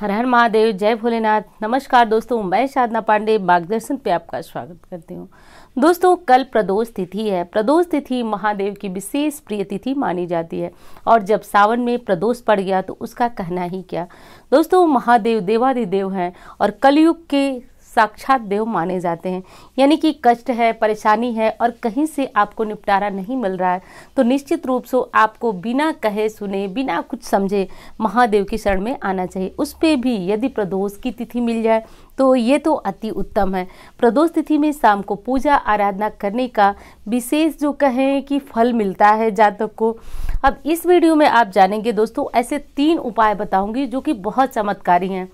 हर हर महादेव जय भोलेनाथ नमस्कार दोस्तों मैं साधना पांडे मार्गदर्शन पे आपका स्वागत करती हूँ दोस्तों कल प्रदोष तिथि है प्रदोष तिथि महादेव की विशेष प्रिय तिथि मानी जाती है और जब सावन में प्रदोष पड़ गया तो उसका कहना ही क्या दोस्तों महादेव देवादिदेव हैं और कलयुग के साक्षात देव माने जाते हैं यानी कि कष्ट है परेशानी है और कहीं से आपको निपटारा नहीं मिल रहा है तो निश्चित रूप से आपको बिना कहे सुने बिना कुछ समझे महादेव की शरण में आना चाहिए उस पर भी यदि प्रदोष की तिथि मिल जाए तो ये तो अति उत्तम है प्रदोष तिथि में शाम को पूजा आराधना करने का विशेष जो कहें कि फल मिलता है जातक को अब इस वीडियो में आप जानेंगे दोस्तों ऐसे तीन उपाय बताऊंगी जो कि बहुत चमत्कारी हैं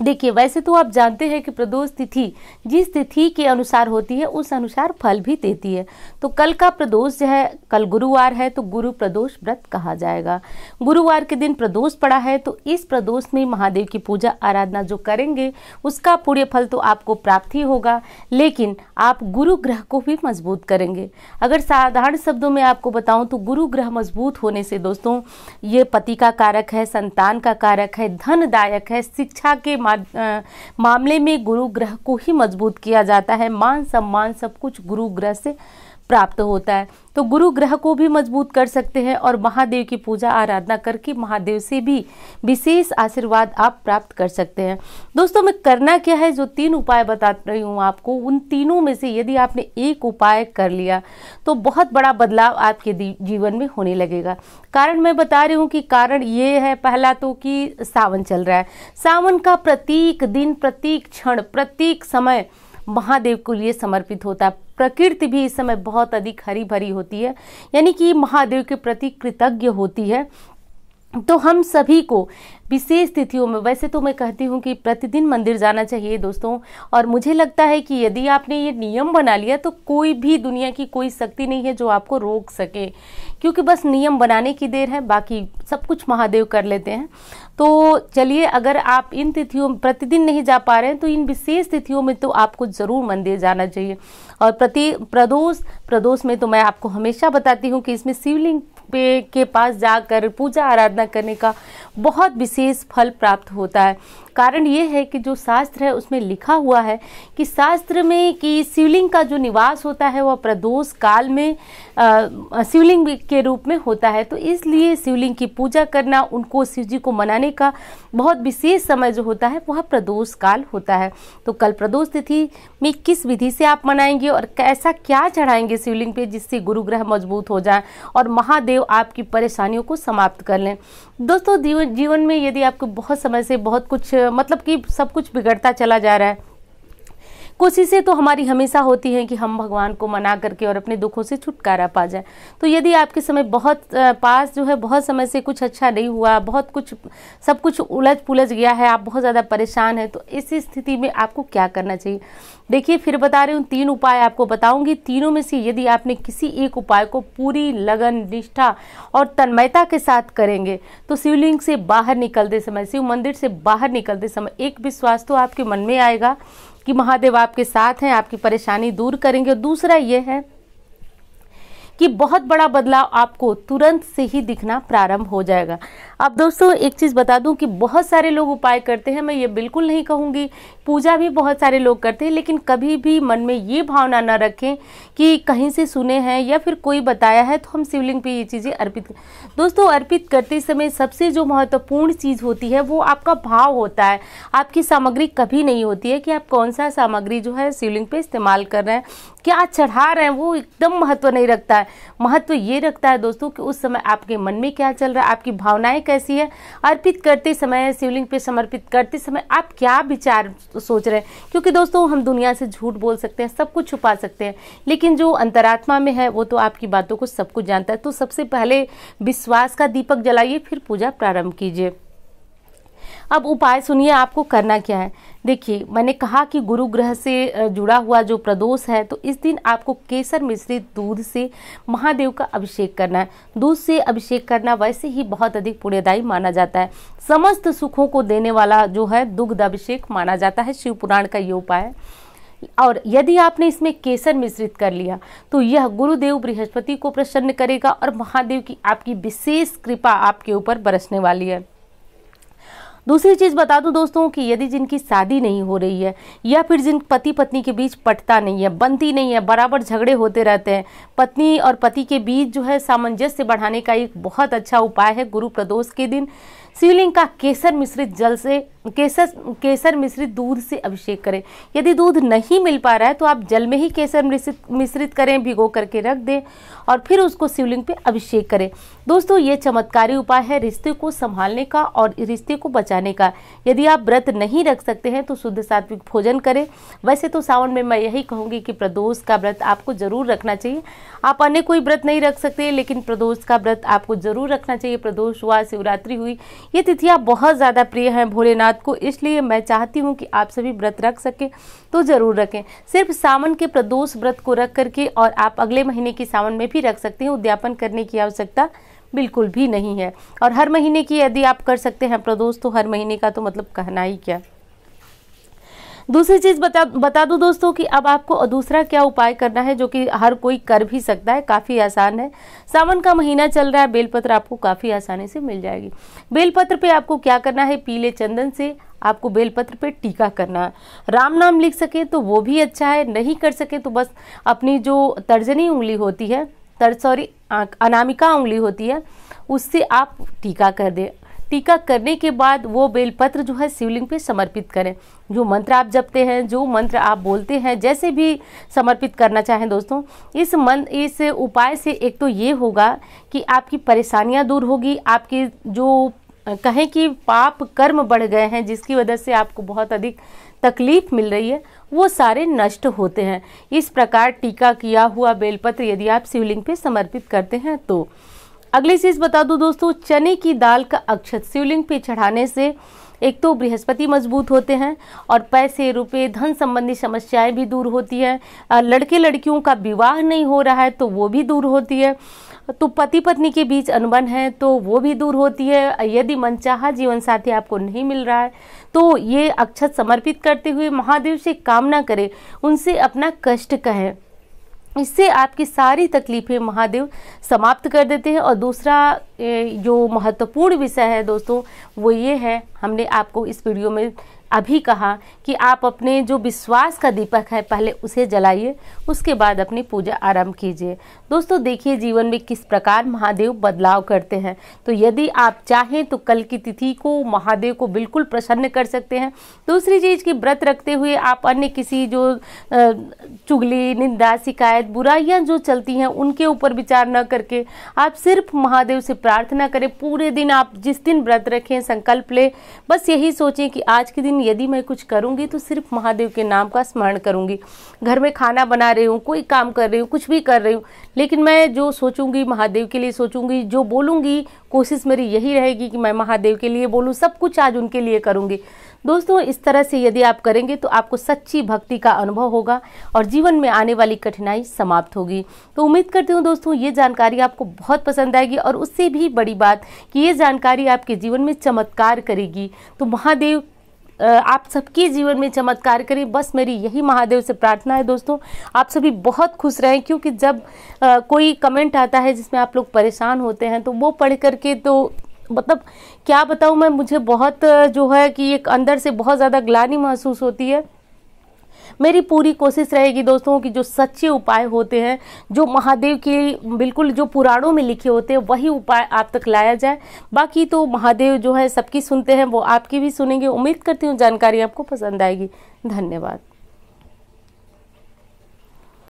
देखिए वैसे तो आप जानते हैं कि प्रदोष तिथि जिस तिथि के अनुसार होती है उस अनुसार फल भी देती है तो कल का प्रदोष जो है कल गुरुवार है तो गुरु प्रदोष व्रत कहा जाएगा गुरुवार के दिन प्रदोष पड़ा है तो इस प्रदोष में महादेव की पूजा आराधना जो करेंगे उसका पूर्य फल तो आपको प्राप्त ही होगा लेकिन आप गुरु ग्रह को भी मजबूत करेंगे अगर साधारण शब्दों में आपको बताऊँ तो गुरु ग्रह मजबूत होने से दोस्तों ये पति का कारक है संतान का कारक है धनदायक है शिक्षा के मामले में गुरु ग्रह को ही मजबूत किया जाता है मान सम्मान सब कुछ गुरु ग्रह से प्राप्त होता है तो गुरु ग्रह को भी मजबूत कर सकते हैं और महादेव की पूजा आराधना करके महादेव से भी विशेष आशीर्वाद आप प्राप्त कर सकते हैं दोस्तों मैं करना क्या है जो तीन उपाय बता रही हूँ आपको उन तीनों में से यदि आपने एक उपाय कर लिया तो बहुत बड़ा बदलाव आपके जीवन में होने लगेगा कारण मैं बता रही हूँ कि कारण ये है पहला तो कि सावन चल रहा है सावन का प्रत्येक दिन प्रत्येक क्षण प्रत्येक समय महादेव के लिए समर्पित होता है प्रकृति भी इस समय बहुत अधिक हरी भरी होती है यानी कि महादेव के प्रति कृतज्ञ होती है तो हम सभी को विशेष तिथियों में वैसे तो मैं कहती हूँ कि प्रतिदिन मंदिर जाना चाहिए दोस्तों और मुझे लगता है कि यदि आपने ये नियम बना लिया तो कोई भी दुनिया की कोई शक्ति नहीं है जो आपको रोक सके क्योंकि बस नियम बनाने की देर है बाकी सब कुछ महादेव कर लेते हैं तो चलिए अगर आप इन तिथियों प्रतिदिन नहीं जा पा रहे हैं तो इन विशेष तिथियों में तो आपको ज़रूर मंदिर जाना चाहिए और प्रति प्रदोष प्रदोष में तो मैं आपको हमेशा बताती हूँ कि इसमें शिवलिंग पे के पास जाकर पूजा आराधना करने का बहुत विशेष फल प्राप्त होता है कारण ये है कि जो शास्त्र है उसमें लिखा हुआ है कि शास्त्र में कि शिवलिंग का जो निवास होता है वह प्रदोष काल में शिवलिंग के रूप में होता है तो इसलिए शिवलिंग की पूजा करना उनको शिव जी को मनाने का बहुत विशेष समय जो होता है वह प्रदोष काल होता है तो कल प्रदोष तिथि में किस विधि से आप मनाएंगे और ऐसा क्या चढ़ाएंगे शिवलिंग पे जिससे गुरु ग्रह मजबूत हो जाए और महादेव आपकी परेशानियों को समाप्त कर लें दोस्तों जीवन में यदि आपको बहुत समय से बहुत कुछ मतलब कि सब कुछ बिगड़ता चला जा रहा है कोशिशें तो हमारी हमेशा होती हैं कि हम भगवान को मना करके और अपने दुखों से छुटकारा पा जाए तो यदि आपके समय बहुत पास जो है बहुत समय से कुछ अच्छा नहीं हुआ बहुत कुछ सब कुछ उलझ पुलझ गया है आप बहुत ज़्यादा परेशान हैं तो इस स्थिति में आपको क्या करना चाहिए देखिए फिर बता रही हूँ तीन उपाय आपको बताऊंगी तीनों में से यदि आपने किसी एक उपाय को पूरी लगन निष्ठा और तन्मयता के साथ करेंगे तो शिवलिंग से बाहर निकलते समय शिव मंदिर से बाहर निकलते समय एक विश्वास तो आपके मन में आएगा कि महादेव आपके साथ हैं आपकी परेशानी दूर करेंगे और दूसरा ये है कि बहुत बड़ा बदलाव आपको तुरंत से ही दिखना प्रारंभ हो जाएगा अब दोस्तों एक चीज़ बता दूं कि बहुत सारे लोग उपाय करते हैं मैं ये बिल्कुल नहीं कहूँगी पूजा भी बहुत सारे लोग करते हैं लेकिन कभी भी मन में ये भावना ना रखें कि कहीं से सुने हैं या फिर कोई बताया है तो हम शिवलिंग पर ये चीज़ें अर्पित दोस्तों अर्पित करते समय सबसे जो महत्वपूर्ण चीज़ होती है वो आपका भाव होता है आपकी सामग्री कभी नहीं होती है कि आप कौन सा सामग्री जो है शिवलिंग पे इस्तेमाल कर रहे हैं क्या चढ़ा रहे हैं वो एकदम महत्व नहीं रखता है महत्व ये रखता है दोस्तों कि उस समय आपके मन में क्या चल रहा है आपकी भावनाएं कैसी है अर्पित करते समय शिवलिंग पे समर्पित करते समय आप क्या विचार सोच रहे हैं क्योंकि दोस्तों हम दुनिया से झूठ बोल सकते हैं सब कुछ छुपा सकते हैं लेकिन जो अंतरात्मा में है वो तो आपकी बातों को सब कुछ जानता है तो सबसे पहले विश्वास का दीपक जलाइए फिर पूजा प्रारंभ कीजिए अब उपाय सुनिए आपको करना क्या है देखिए मैंने कहा कि गुरु ग्रह से जुड़ा हुआ जो प्रदोष है तो इस दिन आपको केसर मिश्रित दूध से महादेव का अभिषेक करना है दूध से अभिषेक करना वैसे ही बहुत अधिक पुण्यदायी माना जाता है समस्त सुखों को देने वाला जो है दुग्ध अभिषेक माना जाता है शिव पुराण का ये उपाय और यदि आपने इसमें केसर मिश्रित कर लिया तो यह गुरुदेव बृहस्पति को प्रसन्न करेगा और महादेव की आपकी विशेष कृपा आपके ऊपर बरसने वाली है दूसरी चीज़ बता दूं दोस्तों कि यदि जिनकी शादी नहीं हो रही है या फिर जिन पति पत्नी के बीच पटता नहीं है बनती नहीं है बराबर झगड़े होते रहते हैं पत्नी और पति के बीच जो है सामंजस्य बढ़ाने का एक बहुत अच्छा उपाय है गुरु प्रदोष के दिन शिवलिंग का केसर मिश्रित जल से केसर केसर मिश्रित दूध से अभिषेक करें यदि दूध नहीं मिल पा रहा है तो आप जल में ही केसर मिश्रित मिश्रित करें भिगो करके रख दें और फिर उसको शिवलिंग पे अभिषेक करें दोस्तों ये चमत्कारी उपाय है रिश्ते को संभालने का और रिश्ते को बचाने का यदि आप व्रत नहीं रख सकते हैं तो शुद्ध सात्विक भोजन करें वैसे तो सावन में मैं यही कहूँगी कि प्रदोष का व्रत आपको ज़रूर रखना चाहिए आप अन्य कोई व्रत नहीं रख सकते लेकिन प्रदोष का व्रत आपको ज़रूर रखना चाहिए प्रदोष हुआ शिवरात्रि हुई ये तिथियाँ बहुत ज़्यादा प्रिय हैं भोलेनाथ को इसलिए मैं चाहती हूँ कि आप सभी व्रत रख सकें तो ज़रूर रखें सिर्फ सावन के प्रदोष व्रत को रख करके और आप अगले महीने की सावन में भी रख सकते हैं उद्यापन करने की आवश्यकता बिल्कुल भी नहीं है और हर महीने की यदि आप कर सकते हैं प्रदोष तो हर महीने का तो मतलब कहना ही क्या दूसरी चीज़ बता बता दूं दोस्तों कि अब आपको दूसरा क्या उपाय करना है जो कि हर कोई कर भी सकता है काफ़ी आसान है सावन का महीना चल रहा है बेलपत्र आपको काफ़ी आसानी से मिल जाएगी बेलपत्र पे आपको क्या करना है पीले चंदन से आपको बेलपत्र पे टीका करना है राम नाम लिख सके तो वो भी अच्छा है नहीं कर सके तो बस अपनी जो तर्जनी उंगली होती है तर सॉरी अं, अनामिका उंगली होती है उससे आप टीका कर दें टीका करने के बाद वो बेलपत्र जो है शिवलिंग पे समर्पित करें जो मंत्र आप जपते हैं जो मंत्र आप बोलते हैं जैसे भी समर्पित करना चाहें दोस्तों इस मन इस उपाय से एक तो ये होगा कि आपकी परेशानियां दूर होगी आपकी जो कहें कि पाप कर्म बढ़ गए हैं जिसकी वजह से आपको बहुत अधिक तकलीफ मिल रही है वो सारे नष्ट होते हैं इस प्रकार टीका किया हुआ बेलपत्र यदि आप शिवलिंग पे समर्पित करते हैं तो अगली चीज बता दूं दोस्तों चने की दाल का अक्षत शिवलिंग पे चढ़ाने से एक तो बृहस्पति मजबूत होते हैं और पैसे रुपए धन संबंधी समस्याएं भी दूर होती हैं लड़के लड़कियों का विवाह नहीं हो रहा है तो वो भी दूर होती है तो पति पत्नी के बीच अनबन है तो वो भी दूर होती है यदि मनचाहा जीवन साथी आपको नहीं मिल रहा है तो ये अक्षत समर्पित करते हुए महादेव से कामना करें उनसे अपना कष्ट कहें इससे आपकी सारी तकलीफ़ें महादेव समाप्त कर देते हैं और दूसरा जो महत्वपूर्ण विषय है दोस्तों वो ये है हमने आपको इस वीडियो में अभी कहा कि आप अपने जो विश्वास का दीपक है पहले उसे जलाइए उसके बाद अपनी पूजा आरंभ कीजिए दोस्तों देखिए जीवन में किस प्रकार महादेव बदलाव करते हैं तो यदि आप चाहें तो कल की तिथि को महादेव को बिल्कुल प्रसन्न कर सकते हैं दूसरी चीज़ की व्रत रखते हुए आप अन्य किसी जो चुगली निंदा शिकायत बुराइयाँ जो चलती हैं उनके ऊपर विचार न करके आप सिर्फ महादेव से प्रार्थना करें पूरे दिन आप जिस दिन व्रत रखें संकल्प लें बस यही सोचें कि आज के दिन यदि मैं कुछ करूँगी तो सिर्फ महादेव के नाम का स्मरण करूँगी घर में खाना बना रही हूँ कोई काम कर रही हूँ कुछ भी कर रही हूँ लेकिन मैं जो सोचूंगी महादेव के लिए सोचूंगी जो बोलूँगी कोशिश मेरी यही रहेगी कि मैं महादेव के लिए बोलूँ सब कुछ आज उनके लिए करूँगी दोस्तों इस तरह से यदि आप करेंगे तो आपको सच्ची भक्ति का अनुभव होगा और जीवन में आने वाली कठिनाई समाप्त होगी तो उम्मीद करती हूँ दोस्तों ये जानकारी आपको बहुत पसंद आएगी और उससे भी बड़ी बात कि ये जानकारी आपके जीवन में चमत्कार करेगी तो महादेव आप सबके जीवन में चमत्कार करें बस मेरी यही महादेव से प्रार्थना है दोस्तों आप सभी बहुत खुश रहें क्योंकि जब कोई कमेंट आता है जिसमें आप लोग परेशान होते हैं तो वो पढ़ करके तो मतलब क्या बताऊँ मैं मुझे बहुत जो है कि एक अंदर से बहुत ज़्यादा ग्लानी महसूस होती है मेरी पूरी कोशिश रहेगी दोस्तों कि जो सच्चे उपाय होते हैं जो महादेव के बिल्कुल जो पुराणों में लिखे होते हैं वही उपाय आप तक लाया जाए बाकी तो महादेव जो है सबकी सुनते हैं वो आपकी भी सुनेंगे उम्मीद करती हूँ जानकारी आपको पसंद आएगी धन्यवाद